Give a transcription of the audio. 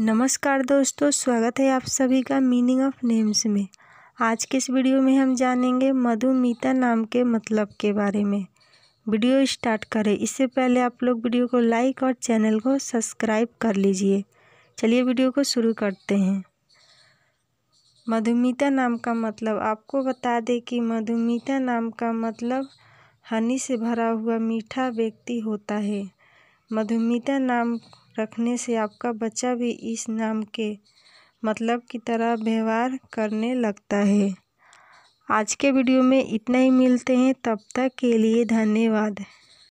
नमस्कार दोस्तों स्वागत है आप सभी का मीनिंग ऑफ नेम्स में आज के इस वीडियो में हम जानेंगे मधुमिता नाम के मतलब के बारे में वीडियो स्टार्ट करें इससे पहले आप लोग वीडियो को लाइक और चैनल को सब्सक्राइब कर लीजिए चलिए वीडियो को शुरू करते हैं मधुमिता नाम का मतलब आपको बता दें कि मधुमिता नाम का मतलब हनी से भरा हुआ मीठा व्यक्ति होता है मधुमिता नाम रखने से आपका बच्चा भी इस नाम के मतलब की तरह व्यवहार करने लगता है आज के वीडियो में इतना ही मिलते हैं तब तक के लिए धन्यवाद